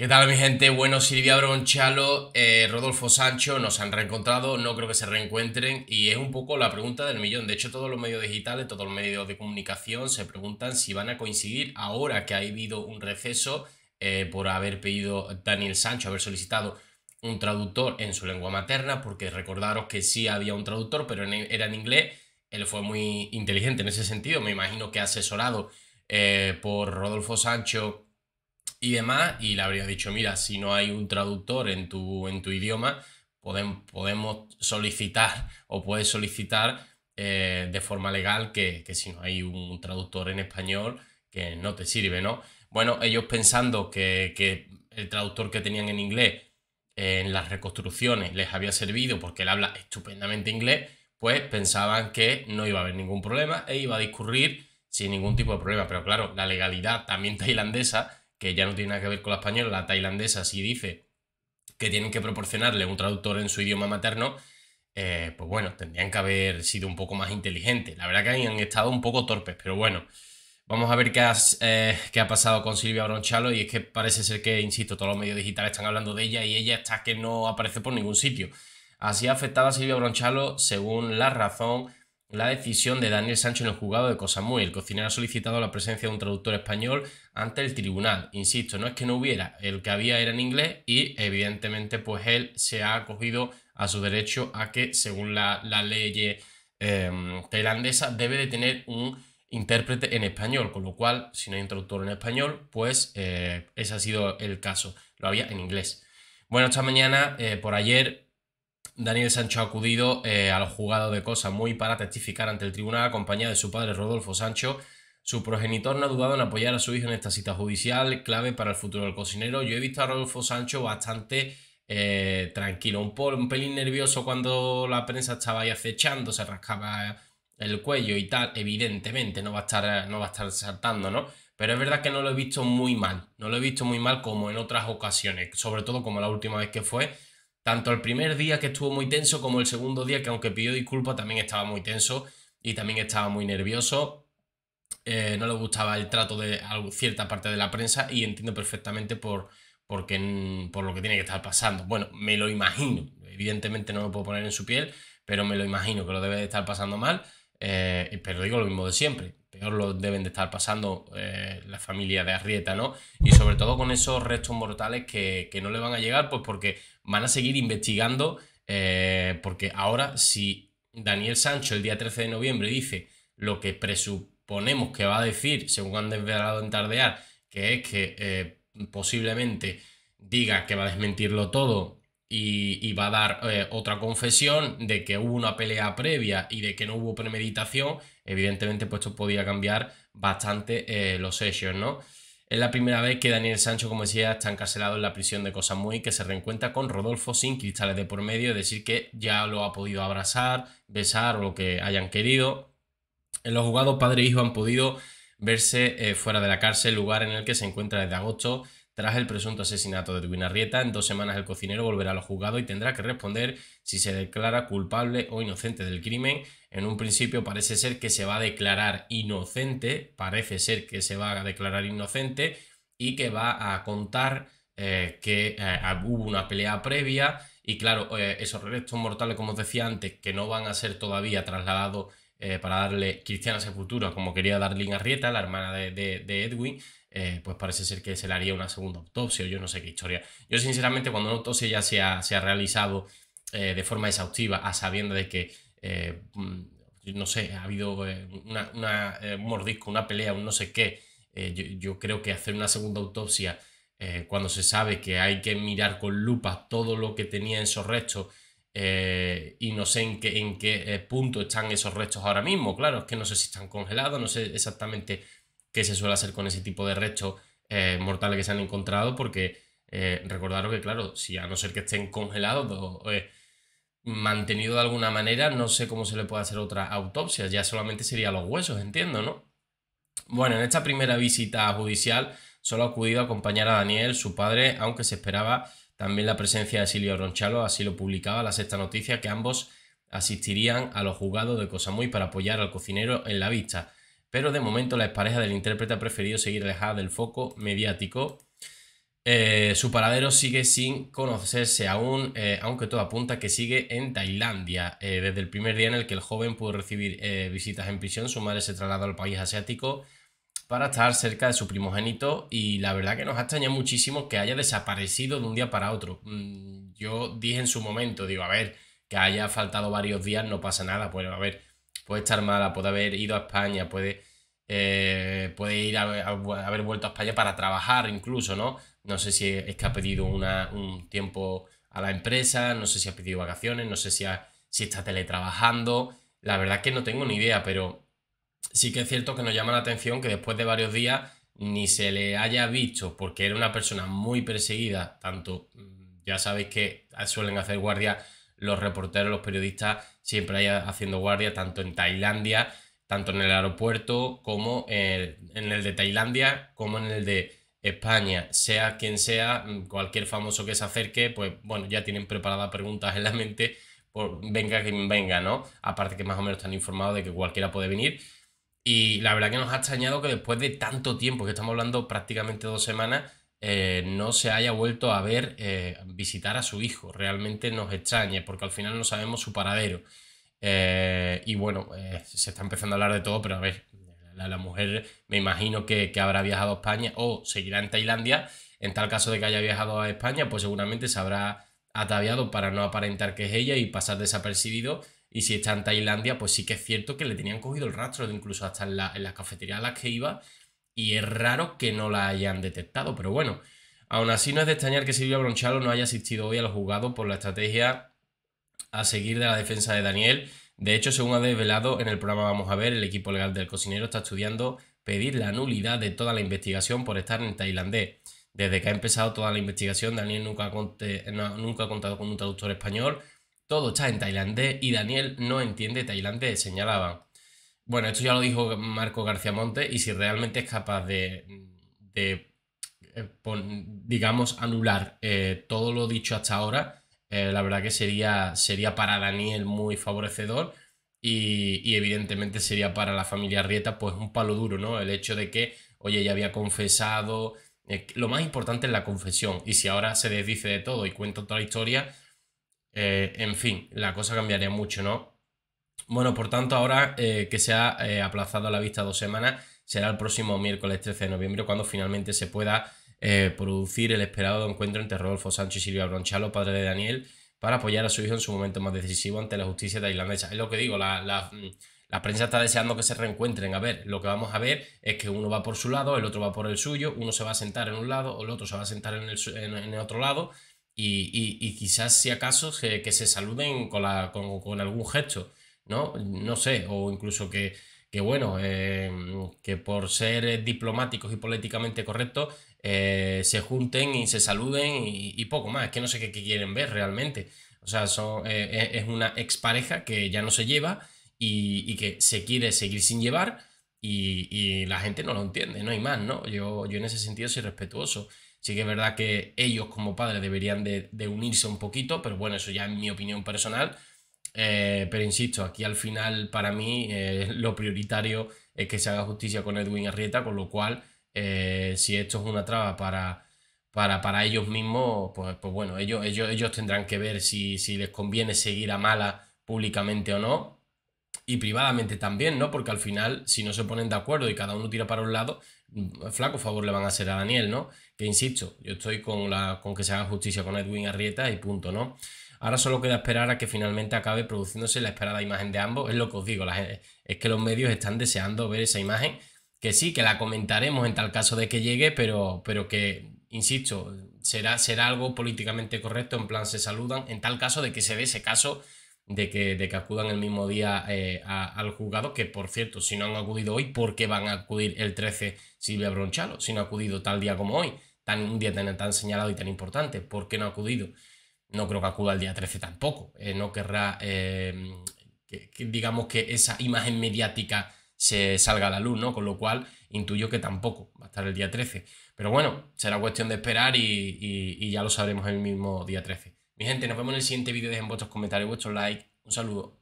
¿Qué tal mi gente? Bueno, Silvia Bronchalo, eh, Rodolfo Sancho nos han reencontrado, no creo que se reencuentren y es un poco la pregunta del millón. De hecho, todos los medios digitales, todos los medios de comunicación se preguntan si van a coincidir ahora que ha habido un receso eh, por haber pedido Daniel Sancho, haber solicitado un traductor en su lengua materna, porque recordaros que sí había un traductor, pero era en inglés. Él fue muy inteligente en ese sentido, me imagino que asesorado eh, por Rodolfo Sancho y demás, y le habría dicho, mira, si no hay un traductor en tu, en tu idioma, podemos solicitar o puedes solicitar eh, de forma legal que, si no hay un traductor en español, que no te sirve, ¿no? Bueno, ellos pensando que, el traductor que tenían en inglés en las reconstrucciones les había servido porque él habla estupendamente inglés, pues pensaban que no iba a haber ningún problema e iba a discurrir sin ningún tipo de problema. Pero claro, la legalidad también tailandesa que ya no tiene nada que ver con la española, la tailandesa si dice que tienen que proporcionarle un traductor en su idioma materno, eh, pues bueno, tendrían que haber sido un poco más inteligentes. La verdad que han estado un poco torpes, pero bueno. Vamos a ver qué, eh, qué ha pasado con Silvia Bronchalo y es que parece ser que, insisto, todos los medios digitales están hablando de ella y ella está que no aparece por ningún sitio. Así ha afectado a Silvia Bronchalo, según La Razón, la decisión de Daniel Sancho en el juzgado de Cosamuy. El cocinero ha solicitado la presencia de un traductor español ante el tribunal. Insisto, no es que no hubiera, el que había era en inglés y evidentemente pues él se ha acogido a su derecho a que según la, ley em, tailandesa debe de tener un intérprete en español, con lo cual si no hay un traductor en español pues eh, ese ha sido el caso. Lo había en inglés. Bueno, esta mañana, eh, por ayer, Daniel Sancho ha acudido eh, al juzgado de cosas Muy para testificar ante el tribunal acompañado de su padre Rodolfo Sancho. Su progenitor no ha dudado en apoyar a su hijo en esta cita judicial, clave para el futuro del cocinero. Yo he visto a Rodolfo Sancho bastante eh, tranquilo, un, un pelín nervioso cuando la prensa estaba ahí acechando, se rascaba el cuello y tal. Evidentemente no va a estar, no va a estar saltando, ¿no? Pero es verdad que no lo he visto muy mal, no lo he visto muy mal como en otras ocasiones, sobre todo como la última vez que fue, tanto el primer día que estuvo muy tenso como el segundo día que aunque pidió disculpas también estaba muy tenso y también estaba muy nervioso. Eh, no le gustaba el trato de cierta parte de la prensa y entiendo perfectamente por, qué por lo que tiene que estar pasando. Bueno, me lo imagino. Evidentemente no me puedo poner en su piel, pero me lo imagino que lo debe de estar pasando mal. Eh, pero digo lo mismo de siempre lo deben de estar pasando eh, la familia de Arrieta, ¿no? Y sobre todo con esos restos mortales que, no le van a llegar, pues porque van a seguir investigando, eh, porque ahora si Daniel Sancho el día 13 de noviembre dice lo que presuponemos que va a decir, según han desvelado en Tardear, que es que eh, posiblemente diga que va a desmentirlo todo, y, va a dar eh, otra confesión de que hubo una pelea previa y de que no hubo premeditación, evidentemente pues esto podía cambiar bastante eh, los hechos ¿no? Es la primera vez que Daniel Sancho, como decía, está encarcelado en la prisión de Cosamuy, que se reencuentra con Rodolfo sin cristales de por medio, es decir, que ya lo ha podido abrazar, besar o lo que hayan querido. En los jugados padre e hijo han podido verse eh, fuera de la cárcel, lugar en el que se encuentra desde agosto tras el presunto asesinato de Edwin Arrieta, en dos semanas el cocinero volverá a los juzgados y tendrá que responder si se declara culpable o inocente del crimen. En un principio parece ser que se va a declarar inocente, parece ser que se va a declarar inocente y que va a contar eh, que eh, hubo una pelea previa y claro, eh, esos restos mortales, como os decía antes, que no van a ser todavía trasladados para darle cristiana sepultura, como quería darle Arrieta, la hermana de Edwin, eh, pues parece ser que se le haría una segunda autopsia o yo no sé qué historia. Yo sinceramente cuando una autopsia ya se ha, se ha realizado eh, de forma exhaustiva a sabiendo de que, eh, mm, no sé, ha habido un mordisco, una pelea, un no sé qué, yo, creo que hacer una segunda autopsia cuando se sabe que hay que mirar con lupa todo lo que tenía en esos restos y no sé en qué, en qué punto están esos restos ahora mismo. Claro, es que no sé si están congelados, no sé exactamente que se suele hacer con ese tipo de restos eh, mortales que se han encontrado, porque eh, recordaros que, claro, si a no ser que estén congelados o eh, mantenidos de alguna manera, no sé cómo se le puede hacer otra autopsia, ya solamente serían los huesos, entiendo, ¿no? Bueno, en esta primera visita judicial solo ha acudido a acompañar a Daniel, su padre, aunque se esperaba también la presencia de Silvio Ronchalo, así lo publicaba la sexta noticia, que ambos asistirían a los juzgados de Cosamuy para apoyar al cocinero en la vista pero de momento la expareja del intérprete ha preferido seguir alejada del foco mediático. Eh, su paradero sigue sin conocerse aún, eh, aunque todo apunta que sigue en Tailandia. Eh, desde el primer día en el que el joven pudo recibir visitas en prisión, su madre se trasladó al país asiático para estar cerca de su primogénito y la verdad que nos ha extrañado muchísimo que haya desaparecido de un día para otro. Mm, yo dije en su momento, digo, a ver, que haya faltado varios días no pasa nada, pues a ver, puede estar mala, puede haber ido a España, puede, eh, puede ir a, haber vuelto a España para trabajar incluso, ¿no? No sé si es que ha pedido un tiempo a la empresa, no sé si ha pedido vacaciones, no sé si, si está teletrabajando, la verdad es que no tengo ni idea, pero sí que es cierto que nos llama la atención que después de varios días ni se le haya visto, porque era una persona muy perseguida, tanto, mm, ya sabéis que suelen hacer guardia los reporteros, los periodistas siempre hay haciendo guardia, tanto en Tailandia, tanto en el aeropuerto como eh, en el de Tailandia, como en el de España. Sea quien sea, mm, cualquier famoso que se acerque, pues bueno, ya tienen preparadas preguntas en la mente, por venga quien venga, ¿no? Aparte que más o menos están informados de que cualquiera puede venir. Y la verdad que nos ha extrañado que después de tanto tiempo, que estamos hablando prácticamente dos semanas, eh, no se haya vuelto a ver eh, visitar a su hijo. Realmente nos extraña, porque al final no sabemos su paradero. Eh, y bueno, se está empezando a hablar de todo, pero a ver, la, mujer me imagino que, habrá viajado a España o seguirá en Tailandia. En tal caso de que haya viajado a España, pues seguramente se habrá ataviado para no aparentar que es ella y pasar desapercibido. Y si está en Tailandia, pues sí que es cierto que le tenían cogido el rastro, de incluso hasta en, la, en las cafeterías a las que iba, y es raro que no la hayan detectado, pero bueno. Aún así no es de extrañar que Silvia Bronchalo no haya asistido hoy al juzgado por la estrategia a seguir de la defensa de Daniel. De hecho, según ha desvelado en el programa Vamos a ver, el equipo legal del cocinero está estudiando pedir la nulidad de toda la investigación por estar en tailandés. Desde que ha empezado toda la investigación, Daniel nunca ha, nunca ha contado con un traductor español. Todo está en tailandés y Daniel no entiende tailandés, señalaba bueno, esto ya lo dijo Marco García Monte, y si realmente es capaz de, eh, digamos, anular eh, todo lo dicho hasta ahora, eh, la verdad que sería, sería para Daniel muy favorecedor y, evidentemente sería para la familia Rieta pues un palo duro, ¿no? El hecho de que, oye, ya había confesado, lo más importante es la confesión y si ahora se desdice de todo y cuenta toda la historia, en fin, la cosa cambiaría mucho, ¿no? Bueno, por tanto, ahora eh, que se ha eh, aplazado la vista dos semanas, será el próximo miércoles 13 de noviembre cuando finalmente se pueda eh, producir el esperado encuentro entre Rodolfo Sánchez y Silvia Bronchalo, padre de Daniel, para apoyar a su hijo en su momento más decisivo ante la justicia tailandesa. Es lo que digo, mm, la, prensa está deseando que se reencuentren. A ver, lo que vamos a ver es que uno va por su lado, el otro va por el suyo, uno se va a sentar en un lado, o el otro se va a sentar en el, otro lado, y, quizás si acaso que, se saluden con, con algún gesto. ¿no? No sé, o incluso que, que bueno, eh, que por ser diplomáticos y políticamente correctos eh, se junten y se saluden y, poco más. Es que no sé qué, quieren ver realmente. O sea, eh, es una expareja que ya no se lleva y, que se quiere seguir sin llevar y, la gente no lo entiende, no hay más, ¿no? Yo, yo en ese sentido soy respetuoso. Sí que es verdad que ellos como padres deberían de, de unirse un poquito, pero bueno, eso ya es mi opinión personal eh, pero insisto, aquí al final para mí eh, lo prioritario es que se haga justicia con Edwin Arrieta, con lo cual eh, si esto es una traba para, para, ellos mismos, pues, pues bueno, ellos, ellos, ellos, tendrán que ver si, les conviene seguir a Mala públicamente o no. Y privadamente también, ¿no? Porque al final, si no se ponen de acuerdo y cada uno tira para un lado, mm, flaco favor le van a hacer a Daniel, ¿no? Que insisto, yo estoy con, la, con que se haga justicia con Edwin Arrieta y punto, ¿no? Ahora solo queda esperar a que finalmente acabe produciéndose la esperada imagen de ambos. Es lo que os digo, es que los medios están deseando ver esa imagen. Que sí, que la comentaremos en tal caso de que llegue, pero, pero que, insisto, será, será algo políticamente correcto, en plan se saludan, en tal caso de que se dé ese caso de que, de que, acudan el mismo día eh, al juzgado, que por cierto, si no han acudido hoy, ¿por qué van a acudir el 13 Silvia Bronchalo? Si no ha acudido tal día como hoy, tan, un día tan, tan señalado y tan importante, ¿por qué no ha acudido? no creo que acuda el día 13 tampoco. Eh, no querrá, eh, que, digamos, que esa imagen mediática se salga a la luz, ¿no? Con lo cual intuyo que tampoco va a estar el día 13. Pero bueno, será cuestión de esperar y, y ya lo sabremos el mismo día 13. Mi gente, nos vemos en el siguiente vídeo. Dejen vuestros comentarios, vuestros likes. Un saludo.